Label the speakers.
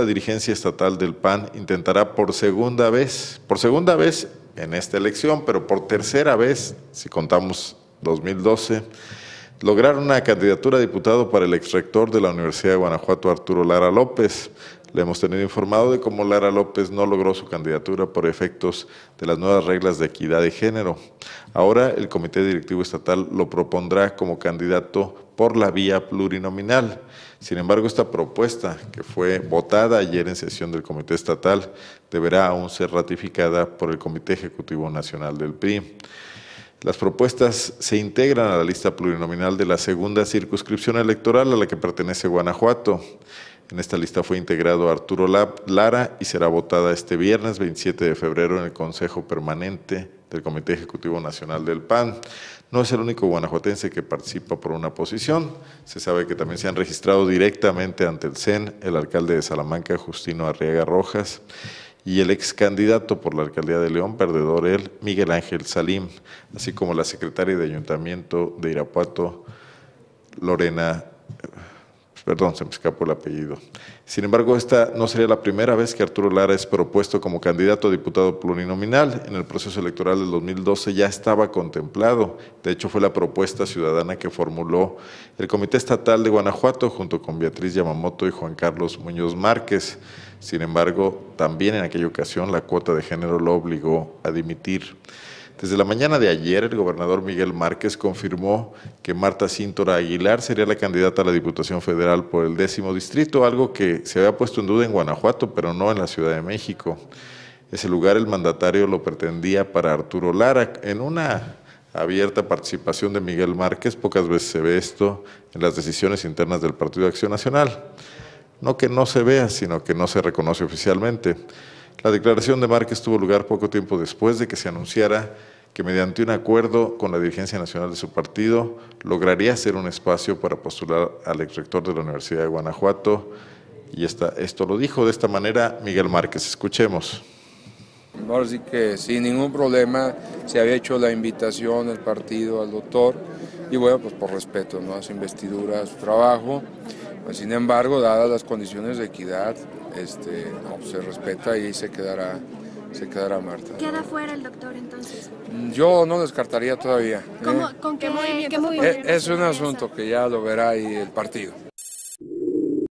Speaker 1: La dirigencia estatal del PAN intentará por segunda vez, por segunda vez en esta elección, pero por tercera vez, si contamos 2012, lograr una candidatura a diputado para el exrector de la Universidad de Guanajuato, Arturo Lara López. Le hemos tenido informado de cómo Lara López no logró su candidatura por efectos de las nuevas reglas de equidad de género. Ahora el Comité Directivo Estatal lo propondrá como candidato por la vía plurinominal. Sin embargo, esta propuesta, que fue votada ayer en sesión del Comité Estatal, deberá aún ser ratificada por el Comité Ejecutivo Nacional del PRI. Las propuestas se integran a la lista plurinominal de la segunda circunscripción electoral a la que pertenece Guanajuato. En esta lista fue integrado Arturo Lara y será votada este viernes 27 de febrero en el Consejo Permanente del Comité Ejecutivo Nacional del PAN. No es el único guanajuatense que participa por una posición. Se sabe que también se han registrado directamente ante el CEN el alcalde de Salamanca, Justino Arriaga Rojas, y el ex candidato por la alcaldía de León, perdedor él, Miguel Ángel Salim, así como la secretaria de Ayuntamiento de Irapuato, Lorena Perdón, se me escapó el apellido. Sin embargo, esta no sería la primera vez que Arturo Lara es propuesto como candidato a diputado plurinominal. En el proceso electoral del 2012 ya estaba contemplado. De hecho, fue la propuesta ciudadana que formuló el Comité Estatal de Guanajuato junto con Beatriz Yamamoto y Juan Carlos Muñoz Márquez. Sin embargo, también en aquella ocasión la cuota de género lo obligó a dimitir. Desde la mañana de ayer, el gobernador Miguel Márquez confirmó que Marta Cíntora Aguilar sería la candidata a la Diputación Federal por el décimo distrito, algo que se había puesto en duda en Guanajuato, pero no en la Ciudad de México. Ese lugar el mandatario lo pretendía para Arturo Lara en una abierta participación de Miguel Márquez. Pocas veces se ve esto en las decisiones internas del Partido de Acción Nacional. No que no se vea, sino que no se reconoce oficialmente. La declaración de Márquez tuvo lugar poco tiempo después de que se anunciara que mediante un acuerdo con la dirigencia nacional de su partido lograría hacer un espacio para postular al exrector de la Universidad de Guanajuato. Y esta, esto lo dijo de esta manera Miguel Márquez. Escuchemos.
Speaker 2: Ahora sí que sin ningún problema se había hecho la invitación del partido al doctor y bueno, pues por respeto ¿no? a su investidura, a su trabajo pues, sin embargo, dadas las condiciones de equidad, este, se respeta y se quedará, se quedará Marta. ¿Queda
Speaker 1: fuera el doctor entonces?
Speaker 2: Mm, yo no descartaría todavía.
Speaker 1: ¿eh? ¿Con qué, movimiento? Es, eh,
Speaker 2: es un asunto que ya lo verá ahí el partido.